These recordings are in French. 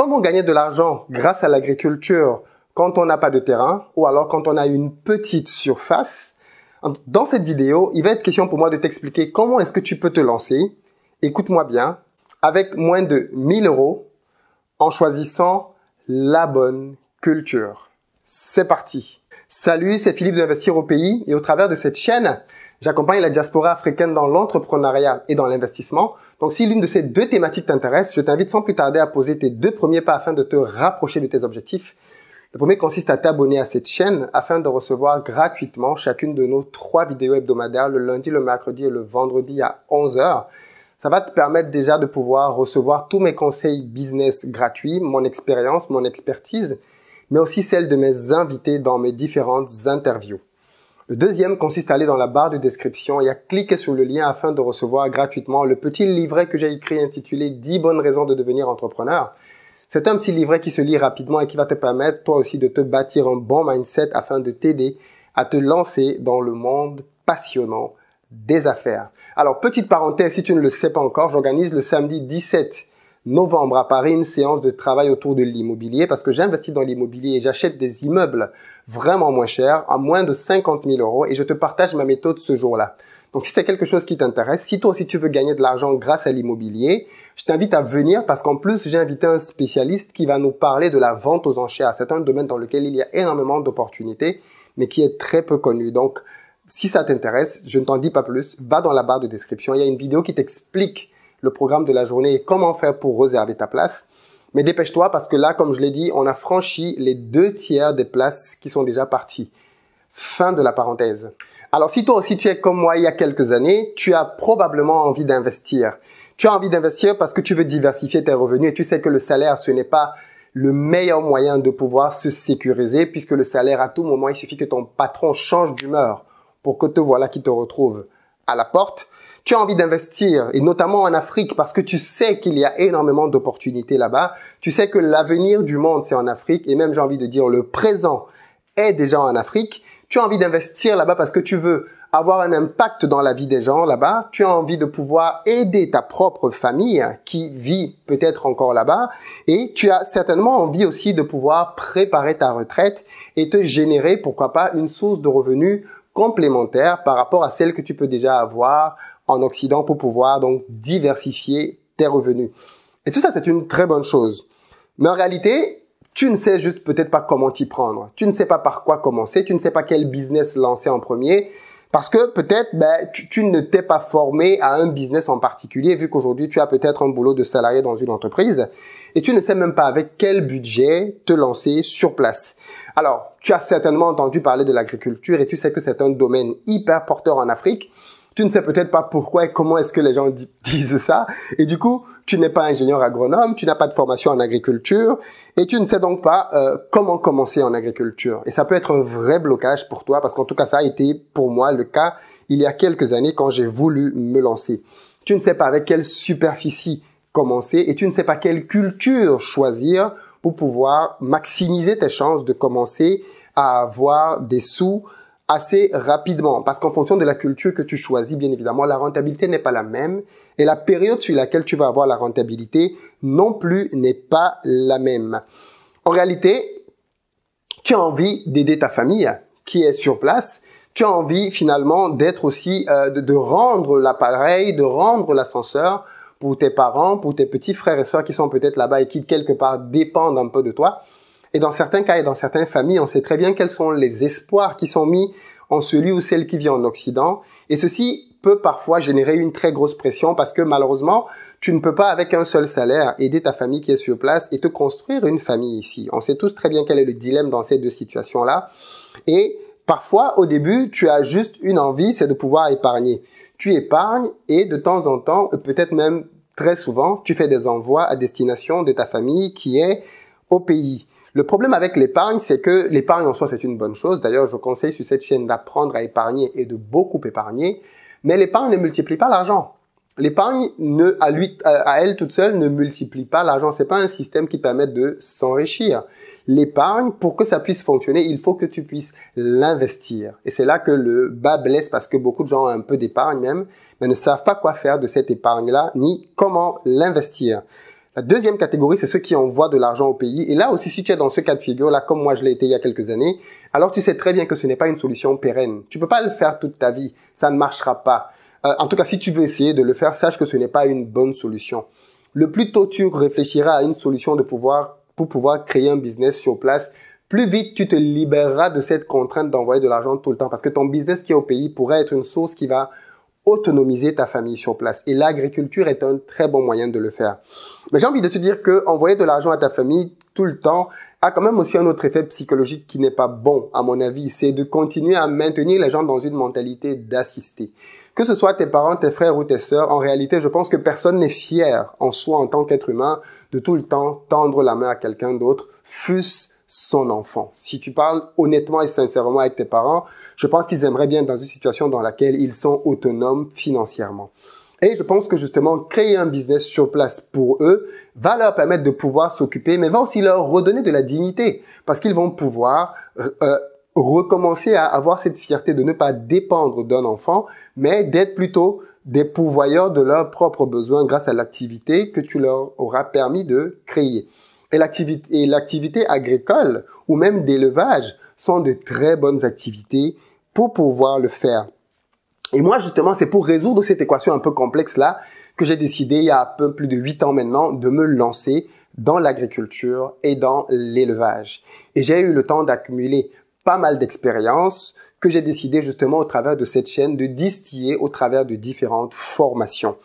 Comment gagner de l'argent grâce à l'agriculture quand on n'a pas de terrain ou alors quand on a une petite surface, dans cette vidéo, il va être question pour moi de t'expliquer comment est-ce que tu peux te lancer, écoute-moi bien, avec moins de 1000 euros en choisissant la bonne culture. C'est parti. Salut, c'est Philippe de Investir au pays et au travers de cette chaîne, J'accompagne la diaspora africaine dans l'entrepreneuriat et dans l'investissement. Donc si l'une de ces deux thématiques t'intéresse, je t'invite sans plus tarder à poser tes deux premiers pas afin de te rapprocher de tes objectifs. Le premier consiste à t'abonner à cette chaîne afin de recevoir gratuitement chacune de nos trois vidéos hebdomadaires le lundi, le mercredi et le vendredi à 11h. Ça va te permettre déjà de pouvoir recevoir tous mes conseils business gratuits, mon expérience, mon expertise, mais aussi celle de mes invités dans mes différentes interviews. Le deuxième consiste à aller dans la barre de description et à cliquer sur le lien afin de recevoir gratuitement le petit livret que j'ai écrit intitulé 10 bonnes raisons de devenir entrepreneur. C'est un petit livret qui se lit rapidement et qui va te permettre toi aussi de te bâtir un bon mindset afin de t'aider à te lancer dans le monde passionnant des affaires. Alors petite parenthèse, si tu ne le sais pas encore, j'organise le samedi 17 novembre à Paris une séance de travail autour de l'immobilier parce que j'investis dans l'immobilier et j'achète des immeubles vraiment moins chers, à moins de 50 000 euros et je te partage ma méthode ce jour-là. Donc si c'est quelque chose qui t'intéresse, si toi aussi tu veux gagner de l'argent grâce à l'immobilier, je t'invite à venir parce qu'en plus j'ai invité un spécialiste qui va nous parler de la vente aux enchères. C'est un domaine dans lequel il y a énormément d'opportunités mais qui est très peu connu. Donc si ça t'intéresse, je ne t'en dis pas plus, va dans la barre de description, il y a une vidéo qui t'explique le programme de la journée et comment faire pour réserver ta place. Mais dépêche-toi parce que là, comme je l'ai dit, on a franchi les deux tiers des places qui sont déjà parties. Fin de la parenthèse. Alors si toi aussi tu es comme moi il y a quelques années, tu as probablement envie d'investir. Tu as envie d'investir parce que tu veux diversifier tes revenus et tu sais que le salaire, ce n'est pas le meilleur moyen de pouvoir se sécuriser puisque le salaire à tout moment, il suffit que ton patron change d'humeur pour que te voilà qui te retrouve à la porte tu as envie d'investir, et notamment en Afrique, parce que tu sais qu'il y a énormément d'opportunités là-bas, tu sais que l'avenir du monde, c'est en Afrique, et même j'ai envie de dire le présent est déjà en Afrique, tu as envie d'investir là-bas parce que tu veux avoir un impact dans la vie des gens là-bas, tu as envie de pouvoir aider ta propre famille hein, qui vit peut-être encore là-bas, et tu as certainement envie aussi de pouvoir préparer ta retraite et te générer, pourquoi pas, une source de revenus complémentaire par rapport à celle que tu peux déjà avoir en Occident pour pouvoir donc diversifier tes revenus. Et tout ça, c'est une très bonne chose. Mais en réalité, tu ne sais juste peut-être pas comment t'y prendre. Tu ne sais pas par quoi commencer. Tu ne sais pas quel business lancer en premier. Parce que peut-être ben, tu, tu, ne t'es pas formé à un business en particulier, vu qu'aujourd'hui tu as peut-être un boulot de salarié dans une entreprise, et tu ne sais même pas avec quel budget te lancer sur place. Alors, tu as certainement entendu parler de l'agriculture, et tu sais que c'est un domaine hyper porteur en Afrique, tu ne sais peut-être pas pourquoi et comment est-ce que les gens disent ça. Et du coup, tu n'es pas ingénieur agronome, tu n'as pas de formation en agriculture et tu ne sais donc pas euh, comment commencer en agriculture. Et ça peut être un vrai blocage pour toi parce qu'en tout cas, ça a été pour moi le cas il y a quelques années quand j'ai voulu me lancer. Tu ne sais pas avec quelle superficie commencer et tu ne sais pas quelle culture choisir pour pouvoir maximiser tes chances de commencer à avoir des sous, assez rapidement parce qu'en fonction de la culture que tu choisis, bien évidemment, la rentabilité n'est pas la même et la période sur laquelle tu vas avoir la rentabilité non plus n'est pas la même. En réalité, tu as envie d'aider ta famille qui est sur place. Tu as envie finalement d'être aussi, euh, de, de rendre l'appareil, de rendre l'ascenseur pour tes parents, pour tes petits frères et soeurs qui sont peut-être là-bas et qui quelque part dépendent un peu de toi. Et dans certains cas et dans certaines familles, on sait très bien quels sont les espoirs qui sont mis en celui ou celle qui vit en Occident. Et ceci peut parfois générer une très grosse pression parce que malheureusement, tu ne peux pas avec un seul salaire aider ta famille qui est sur place et te construire une famille ici. On sait tous très bien quel est le dilemme dans ces deux situations-là. Et parfois, au début, tu as juste une envie, c'est de pouvoir épargner. Tu épargnes et de temps en temps, peut-être même très souvent, tu fais des envois à destination de ta famille qui est au pays. Le problème avec l'épargne, c'est que l'épargne en soi, c'est une bonne chose. D'ailleurs, je conseille sur cette chaîne d'apprendre à épargner et de beaucoup épargner. Mais l'épargne ne multiplie pas l'argent. L'épargne ne, à, à elle toute seule, ne multiplie pas l'argent. C'est pas un système qui permet de s'enrichir. L'épargne, pour que ça puisse fonctionner, il faut que tu puisses l'investir. Et c'est là que le bas blesse parce que beaucoup de gens ont un peu d'épargne même, mais ne savent pas quoi faire de cette épargne-là, ni comment l'investir. La deuxième catégorie, c'est ceux qui envoient de l'argent au pays. Et là aussi, si tu es dans ce cas de figure-là, comme moi je l'ai été il y a quelques années, alors tu sais très bien que ce n'est pas une solution pérenne. Tu peux pas le faire toute ta vie. Ça ne marchera pas. Euh, en tout cas, si tu veux essayer de le faire, sache que ce n'est pas une bonne solution. Le plus tôt tu réfléchiras à une solution de pouvoir, pour pouvoir créer un business sur place, plus vite tu te libéreras de cette contrainte d'envoyer de l'argent tout le temps. Parce que ton business qui est au pays pourrait être une source qui va autonomiser ta famille sur place. Et l'agriculture est un très bon moyen de le faire. Mais j'ai envie de te dire que envoyer de l'argent à ta famille tout le temps a quand même aussi un autre effet psychologique qui n'est pas bon, à mon avis. C'est de continuer à maintenir les gens dans une mentalité d'assister. Que ce soit tes parents, tes frères ou tes sœurs, en réalité, je pense que personne n'est fier en soi en tant qu'être humain de tout le temps tendre la main à quelqu'un d'autre, fût-ce son enfant. Si tu parles honnêtement et sincèrement avec tes parents, je pense qu'ils aimeraient bien être dans une situation dans laquelle ils sont autonomes financièrement. Et je pense que justement, créer un business sur place pour eux va leur permettre de pouvoir s'occuper, mais va aussi leur redonner de la dignité, parce qu'ils vont pouvoir euh, euh, recommencer à avoir cette fierté de ne pas dépendre d'un enfant, mais d'être plutôt des pourvoyeurs de leurs propres besoins grâce à l'activité que tu leur auras permis de créer et l'activité agricole ou même d'élevage sont de très bonnes activités pour pouvoir le faire. Et moi, justement, c'est pour résoudre cette équation un peu complexe-là que j'ai décidé, il y a un peu plus de 8 ans maintenant, de me lancer dans l'agriculture et dans l'élevage. Et j'ai eu le temps d'accumuler pas mal d'expériences que j'ai décidé justement au travers de cette chaîne de distiller au travers de différentes formations.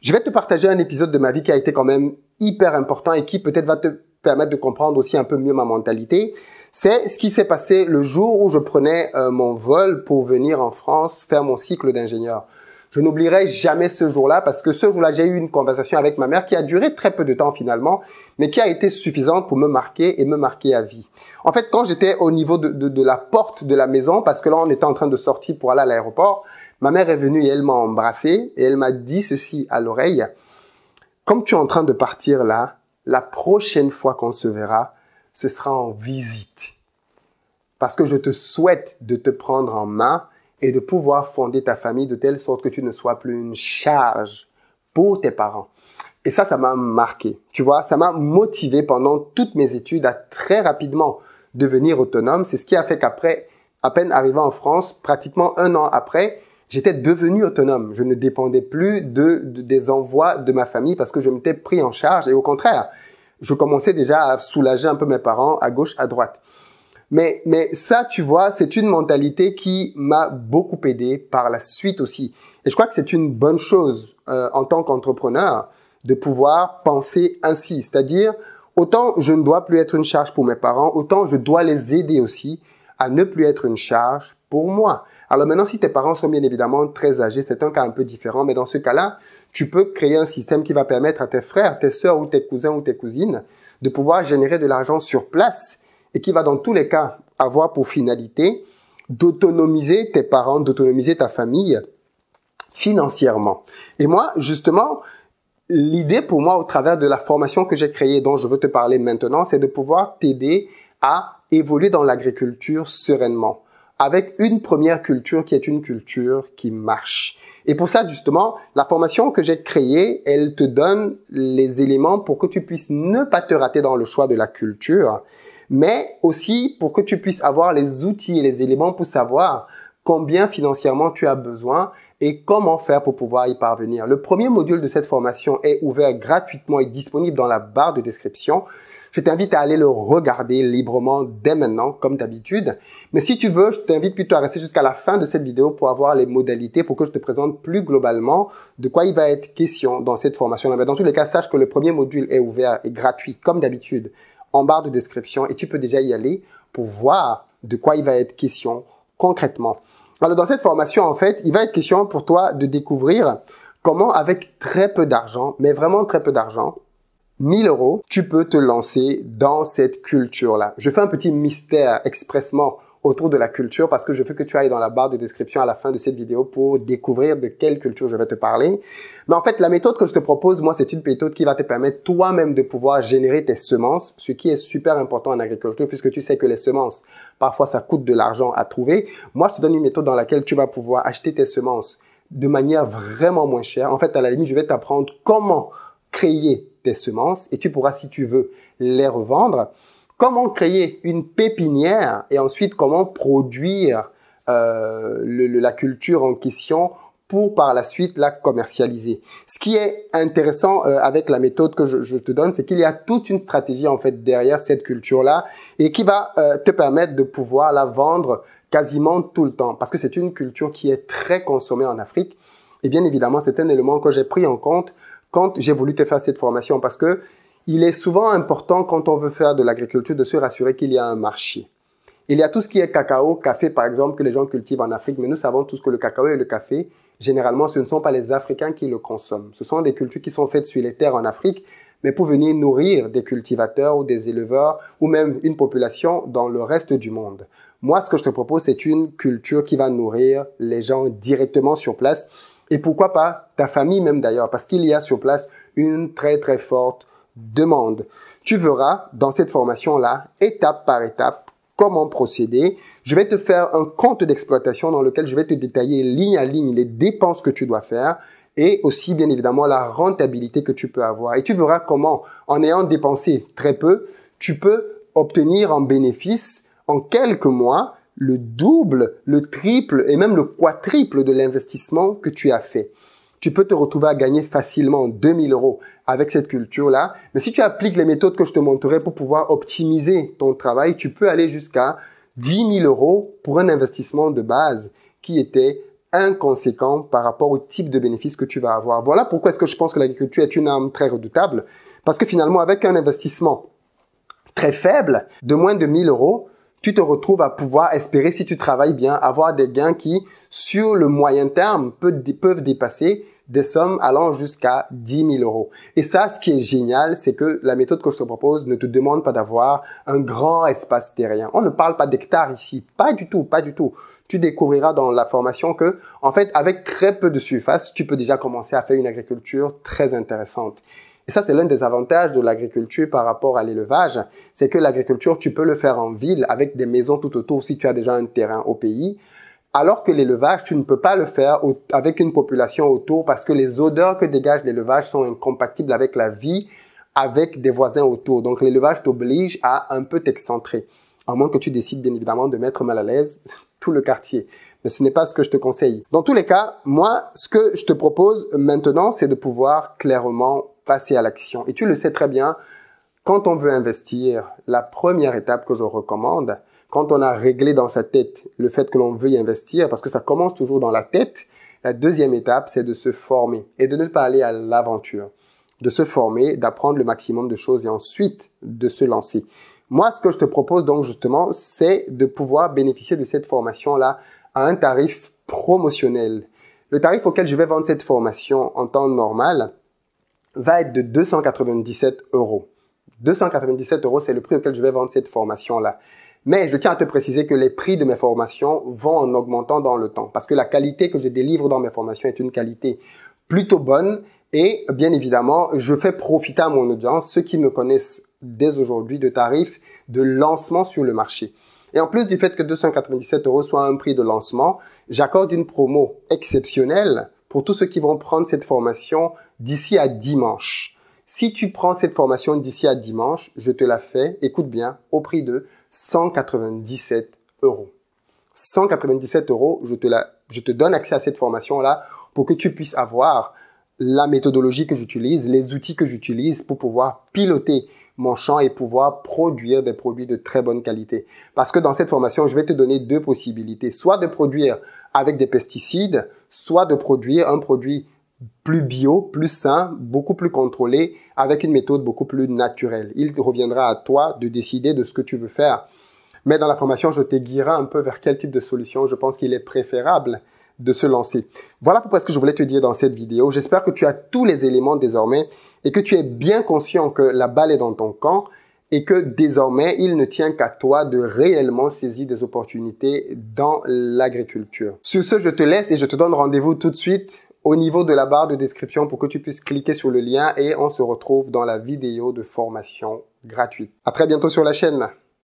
Je vais te partager un épisode de ma vie qui a été quand même hyper important et qui peut-être va te permettre de comprendre aussi un peu mieux ma mentalité, c'est ce qui s'est passé le jour où je prenais euh, mon vol pour venir en France faire mon cycle d'ingénieur. Je n'oublierai jamais ce jour-là parce que ce jour-là, j'ai eu une conversation avec ma mère qui a duré très peu de temps finalement, mais qui a été suffisante pour me marquer et me marquer à vie. En fait, quand j'étais au niveau de, de la porte de la maison, parce que là, on était en train de sortir pour aller à l'aéroport, ma mère est venue et elle m'a embrassé et elle m'a dit ceci à l'oreille. Comme tu es en train de partir là, la prochaine fois qu'on se verra, ce sera en visite. Parce que je te souhaite de te prendre en main et de pouvoir fonder ta famille de telle sorte que tu ne sois plus une charge pour tes parents. Et ça, ça m'a marqué. Tu vois, ça m'a motivé pendant toutes mes études à très rapidement devenir autonome. C'est ce qui a fait qu'après, à peine arrivé en France, pratiquement un an après, J'étais devenu autonome. Je ne dépendais plus de, des envois de ma famille parce que je m'étais pris en charge. Et au contraire, je commençais déjà à soulager un peu mes parents à gauche, à droite. Mais, ça, tu vois, c'est une mentalité qui m'a beaucoup aidé par la suite aussi. Et je crois que c'est une bonne chose euh, en tant qu'entrepreneur de pouvoir penser ainsi. C'est-à-dire, autant je ne dois plus être une charge pour mes parents, autant je dois les aider aussi à ne plus être une charge pour moi. Alors maintenant, si tes parents sont bien évidemment très âgés, c'est un cas un peu différent, mais dans ce cas-là, tu peux créer un système qui va permettre à tes frères, tes sœurs ou tes cousins ou tes cousines de pouvoir générer de l'argent sur place et qui va dans tous les cas avoir pour finalité d'autonomiser tes parents, d'autonomiser ta famille financièrement. Et moi, justement, l'idée pour moi au travers de la formation que j'ai créée dont je veux te parler maintenant, c'est de pouvoir t'aider à évoluer dans l'agriculture sereinement avec une première culture qui est une culture qui marche. Et pour ça, justement, la formation que j'ai créée, elle te donne les éléments pour que tu puisses ne pas te rater dans le choix de la culture, mais aussi pour que tu puisses avoir les outils et les éléments pour savoir combien financièrement tu as besoin et comment faire pour pouvoir y parvenir. Le premier module de cette formation est ouvert gratuitement et disponible dans la barre de description. Je t'invite à aller le regarder librement dès maintenant, comme d'habitude. Mais si tu veux, je t'invite plutôt à rester jusqu'à la fin de cette vidéo pour avoir les modalités, pour que je te présente plus globalement de quoi il va être question dans cette formation-là. dans tous les cas, sache que le premier module est ouvert et gratuit, comme d'habitude, en barre de description, et tu peux déjà y aller pour voir de quoi il va être question concrètement. Alors dans cette formation, en fait, il va être question pour toi de découvrir comment avec très peu d'argent, mais vraiment très peu d'argent, 1000 euros, tu peux te lancer dans cette culture-là. Je fais un petit mystère expressement autour de la culture parce que je veux que tu ailles dans la barre de description à la fin de cette vidéo pour découvrir de quelle culture je vais te parler. Mais en fait, la méthode que je te propose, moi, c'est une méthode qui va te permettre toi-même de pouvoir générer tes semences, ce qui est super important en agriculture puisque tu sais que les semences, parfois, ça coûte de l'argent à trouver. Moi, je te donne une méthode dans laquelle tu vas pouvoir acheter tes semences de manière vraiment moins chère. En fait, à la limite, je vais t'apprendre comment créer tes semences et tu pourras, si tu veux, les revendre. Comment créer une pépinière et ensuite comment produire euh, la culture en question pour par la suite la commercialiser. Ce qui est intéressant euh, avec la méthode que je, te donne, c'est qu'il y a toute une stratégie en fait derrière cette culture-là et qui va euh, te permettre de pouvoir la vendre quasiment tout le temps parce que c'est une culture qui est très consommée en Afrique. Et bien évidemment, c'est un élément que j'ai pris en compte quand j'ai voulu te faire cette formation parce que il est souvent important quand on veut faire de l'agriculture de se rassurer qu'il y a un marché. Il y a tout ce qui est cacao, café par exemple que les gens cultivent en Afrique, mais nous savons tous que le cacao et le café, généralement ce ne sont pas les Africains qui le consomment. Ce sont des cultures qui sont faites sur les terres en Afrique, mais pour venir nourrir des cultivateurs ou des éleveurs ou même une population dans le reste du monde. Moi, ce que je te propose, c'est une culture qui va nourrir les gens directement sur place et pourquoi pas ta famille même d'ailleurs, parce qu'il y a sur place une très très forte demande. Tu verras dans cette formation-là, étape par étape, comment procéder. Je vais te faire un compte d'exploitation dans lequel je vais te détailler ligne à ligne les dépenses que tu dois faire et aussi bien évidemment la rentabilité que tu peux avoir. Et tu verras comment, en ayant dépensé très peu, tu peux obtenir un bénéfice en quelques mois le double, le triple et même le quadruple de l'investissement que tu as fait. Tu peux te retrouver à gagner facilement 2000 euros avec cette culture-là. Mais si tu appliques les méthodes que je te montrerai pour pouvoir optimiser ton travail, tu peux aller jusqu'à 10 000 euros pour un investissement de base qui était inconséquent par rapport au type de bénéfice que tu vas avoir. Voilà pourquoi est-ce que je pense que l'agriculture est une arme très redoutable. Parce que finalement, avec un investissement très faible, de moins de 1000 euros, tu te retrouves à pouvoir espérer, si tu travailles bien, avoir des gains qui, sur le moyen terme, peuvent dépasser des sommes allant jusqu'à 10 000 euros. Et ça, ce qui est génial, c'est que la méthode que je te propose ne te demande pas d'avoir un grand espace terrien. On ne parle pas d'hectares ici. Pas du tout, pas du tout. Tu découvriras dans la formation que, en fait, avec très peu de surface, tu peux déjà commencer à faire une agriculture très intéressante. Et ça, c'est l'un des avantages de l'agriculture par rapport à l'élevage. C'est que l'agriculture, tu peux le faire en ville avec des maisons tout autour si tu as déjà un terrain au pays. Alors que l'élevage, tu ne peux pas le faire avec une population autour parce que les odeurs que dégage l'élevage sont incompatibles avec la vie avec des voisins autour. Donc l'élevage t'oblige à un peu t'excentrer. À moins que tu décides bien évidemment de mettre mal à l'aise tout le quartier. Mais ce n'est pas ce que je te conseille. Dans tous les cas, moi, ce que je te propose maintenant, c'est de pouvoir clairement passer à l'action. Et tu le sais très bien, quand on veut investir, la première étape que je recommande, quand on a réglé dans sa tête le fait que l'on veut y investir, parce que ça commence toujours dans la tête, la deuxième étape, c'est de se former et de ne pas aller à l'aventure, de se former, d'apprendre le maximum de choses et ensuite de se lancer. Moi, ce que je te propose donc justement, c'est de pouvoir bénéficier de cette formation-là à un tarif promotionnel. Le tarif auquel je vais vendre cette formation en temps normal, va être de 297 euros. 297 euros, c'est le prix auquel je vais vendre cette formation-là. Mais je tiens à te préciser que les prix de mes formations vont en augmentant dans le temps parce que la qualité que je délivre dans mes formations est une qualité plutôt bonne et bien évidemment, je fais profiter à mon audience, ceux qui me connaissent dès aujourd'hui, de tarifs de lancement sur le marché. Et en plus du fait que 297 euros soit un prix de lancement, j'accorde une promo exceptionnelle pour tous ceux qui vont prendre cette formation d'ici à dimanche. Si tu prends cette formation d'ici à dimanche, je te la fais, écoute bien, au prix de 197 euros. 197 euros, je te, je te donne accès à cette formation-là pour que tu puisses avoir la méthodologie que j'utilise, les outils que j'utilise pour pouvoir piloter mon champ et pouvoir produire des produits de très bonne qualité. Parce que dans cette formation, je vais te donner deux possibilités, soit de produire avec des pesticides, soit de produire un produit plus bio, plus sain, beaucoup plus contrôlé, avec une méthode beaucoup plus naturelle. Il reviendra à toi de décider de ce que tu veux faire. Mais dans la formation, je te guiderai un peu vers quel type de solution je pense qu'il est préférable de se lancer. Voilà pourquoi ce que je voulais te dire dans cette vidéo. J'espère que tu as tous les éléments désormais et que tu es bien conscient que la balle est dans ton camp et que désormais, il ne tient qu'à toi de réellement saisir des opportunités dans l'agriculture. Sur ce, je te laisse et je te donne rendez-vous tout de suite au niveau de la barre de description pour que tu puisses cliquer sur le lien et on se retrouve dans la vidéo de formation gratuite. À très bientôt sur la chaîne.